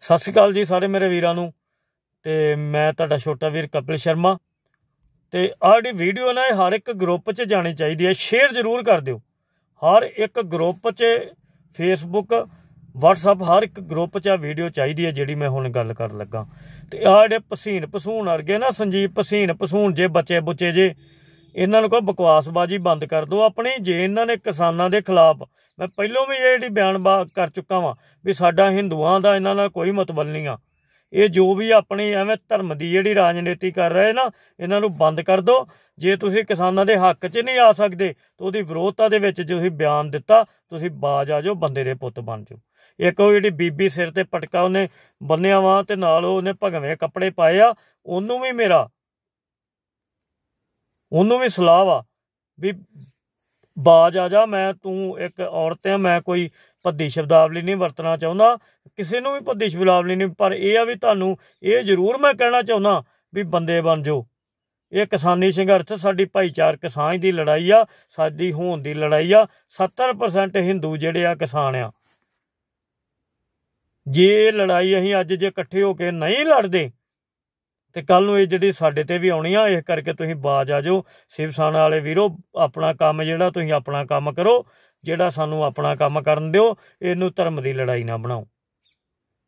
ਸਤਿ ਸ਼੍ਰੀ ਅਕਾਲ ਜੀ ਸਾਰੇ ਮੇਰੇ ਵੀਰਾਂ ਨੂੰ ਤੇ ਮੈਂ ਤੁਹਾਡਾ ਛੋਟਾ ਵੀਰ ਕਪਿਲ ਸ਼ਰਮਾ ਤੇ ਆਹੜੀ ਵੀਡੀਓ ਨਾ ਇਹ ਹਰ ਇੱਕ ਗਰੁੱਪ 'ਚ ਜਾਣੀ ਚਾਹੀਦੀ ਹੈ ਸ਼ੇਅਰ ਜ਼ਰੂਰ ਕਰ ਦਿਓ ਹਰ ਇੱਕ ਗਰੁੱਪ 'ਚ ਫੇਸਬੁੱਕ WhatsApp ਹਰ ਇੱਕ ਗਰੁੱਪ 'ਚ ਆ ਵੀਡੀਓ ਚਾਹੀਦੀ ਹੈ ਜਿਹੜੀ ਮੈਂ ਹੁਣ ਗੱਲ ਕਰਨ ਲੱਗਾ ਤੇ ਆਹ ਜਿਹੜੇ ਪਸੀਨ ਪਸੂਣ ਅਰਗੇ ਨਾ ਸੰਜੀਵ ਪਸੀਨ ਪਸੂਣ ਜੇ ਬੱਚੇ ਬੁੱਚੇ ਜੇ ਇਹਨਾਂ ਨੂੰ ਕੋ ਬਕਵਾਸਬਾਜ਼ੀ ਬੰਦ ਕਰ ਦਿਓ ਆਪਣੇ ਜੇ ਇਹਨਾਂ ਨੇ ਕਿਸਾਨਾਂ ਦੇ ਖਿਲਾਫ ਮੈਂ ਪਹਿਲਾਂ ਵੀ ਜਿਹੜੀ ਬਿਆਨ ਕਰ ਚੁੱਕਾ ਵਾਂ ਵੀ ਸਾਡਾ ਹਿੰਦੂਆਂ ਦਾ ਇਹਨਾਂ ਨਾਲ ਕੋਈ ਮਤਲਬ ਨਹੀਂ ਆ ਇਹ ਜੋ ਵੀ ਆਪਣੀ ਐਵੇਂ ਧਰਮ ਦੀ ਜਿਹੜੀ ਰਾਜਨੀਤੀ ਕਰ ਰਹੇ ਨਾ ਇਹਨਾਂ ਨੂੰ ਬੰਦ ਕਰ ਦਿਓ ਜੇ ਤੁਸੀਂ ਕਿਸਾਨਾਂ ਦੇ ਹੱਕ 'ਚ ਨਹੀਂ ਆ ਸਕਦੇ ਤਾਂ ਉਹਦੀ ਵਿਰੋਧਤਾ ਦੇ ਵਿੱਚ ਜੇ ਤੁਸੀਂ ਬਿਆਨ ਦਿੱਤਾ ਤੁਸੀਂ ਬਾਜ ਆ ਜਾਓ ਬੰਦੇ ਦੇ ਪੁੱਤ ਬਣ ਜਾਓ ਇੱਕ ਉਹ ਜਿਹੜੀ ਬੀਬੀ ਸਿਰ ਤੇ ਪਟਕਾ ਉਹਨੇ ਬੰਨਿਆ ਵਾ ਤੇ ਨਾਲ ਉਹਨੇ ਭਗਵੇਂ ਕੱਪੜੇ ਪਾਏ ਆ ਉਹਨੂੰ ਵੀ ਮੇਰਾ ਉਹਨੂੰ ਵੀ ਸਲਾਹ ਆ ਵੀ ਬਾਜ ਆ ਜਾ ਮੈਂ ਤੂੰ ਇੱਕ ਔਰਤ ਆ ਮੈਂ ਕੋਈ ਪੱਦੀ ਸ਼ਬਦਾਵਲੀ ਨਹੀਂ ਵਰਤਣਾ ਚਾਹੁੰਦਾ ਕਿਸੇ ਨੂੰ ਵੀ ਪੱਦੀ ਸ਼ਬਦਾਵਲੀ ਨਹੀਂ ਪਰ ਇਹ ਆ ਵੀ ਤੁਹਾਨੂੰ ਇਹ ਜ਼ਰੂਰ ਮੈਂ ਕਹਿਣਾ ਚਾਹੁੰਦਾ ਵੀ ਬੰਦੇ ਬਣ ਜਾਓ ਇਹ ਕਿਸਾਨੀ ਸੰਘਰਸ਼ ਸਾਡੀ ਭਾਈਚਾਰਕ ਸਾਂਝ ਦੀ ਲੜਾਈ ਆ ਸਾਡੀ ਹੋਣ ਦੀ ਲੜਾਈ ਆ 70% ਹਿੰਦੂ ਜਿਹੜੇ ਆ ਕਿਸਾਨ ਆ ਜੇ ਲੜਾਈ ਅਸੀਂ ਅੱਜ ਜੇ ਇਕੱਠੇ ਹੋ ਕੇ ਨਹੀਂ ਲੜਦੇ ਤੇ ਕੱਲ ਨੂੰ ਇਹ ਜਿਹੜੀ ਸਾਡੇ ਤੇ ਵੀ ਆਉਣੀ ਆ ਇਸ ਕਰਕੇ ਤੁਸੀਂ ਬਾਜ ਆ ਜਾਓ ਸਿਵਸਾਨ ਵਾਲੇ ਵੀਰੋ ਆਪਣਾ ਕੰਮ ਜਿਹੜਾ ਤੁਸੀਂ ਆਪਣਾ ਕੰਮ ਕਰੋ ਜਿਹੜਾ ਸਾਨੂੰ ਆਪਣਾ ਕੰਮ ਕਰਨ ਦਿਓ ਇਹਨੂੰ ਧਰਮ ਦੀ ਲੜਾਈ ਨਾ ਬਣਾਓ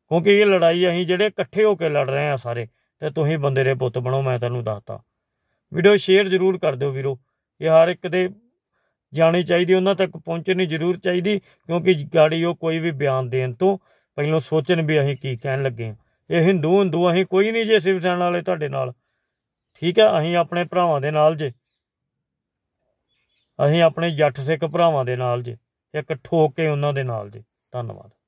ਕਿਉਂਕਿ ਇਹ ਲੜਾਈ ਅਸੀਂ ਜਿਹੜੇ ਇਕੱਠੇ ਹੋ ਕੇ ਲੜ ਰਹੇ ਆ ਸਾਰੇ ਤੇ ਤੁਸੀਂ ਬੰਦੇ ਦੇ ਪੁੱਤ ਬਣੋ ਮੈਂ ਤੁਹਾਨੂੰ ਦੱਸਤਾ ਵੀਡੀਓ ਸ਼ੇਅਰ ਜ਼ਰੂਰ ਕਰ ਦਿਓ ਵੀਰੋ ਇਹ ਹਰ ਇੱਕ ਦੇ ਜਾਣੀ ਚਾਹੀਦੀ ਉਹਨਾਂ ਤੱਕ ਪਹੁੰਚਣੀ ਜ਼ਰੂਰ ਚਾਹੀਦੀ ਕਿਉਂਕਿ ਗਾੜੀ ਉਹ ਕੋਈ ਵੀ ਬਿਆਨ ਦੇਣ ਤੋਂ ਪਹਿਲਾਂ ਸੋਚਣ ਵੀ ਅਸੀਂ ਕੀ ਕਹਿਣ ਲੱਗੇ ਆ ਇਹ ਹਿੰਦੂ ਹਿੰਦੂ ਅਸੀਂ ਕੋਈ ਨਹੀਂ ਜੇ ਸਿਵ ਸੈਨਾ ਵਾਲੇ ਤੁਹਾਡੇ ਨਾਲ ਠੀਕ ਹੈ ਅਸੀਂ ਆਪਣੇ ਭਰਾਵਾਂ ਦੇ ਨਾਲ ਜੇ ਅਸੀਂ ਆਪਣੇ ਜੱਟ ਸਿੱਖ ਭਰਾਵਾਂ ਦੇ ਨਾਲ ਜੇ ਇੱਕ ਠੋਕ ਕੇ ਉਹਨਾਂ ਦੇ ਨਾਲ ਜੇ ਧੰਨਵਾਦ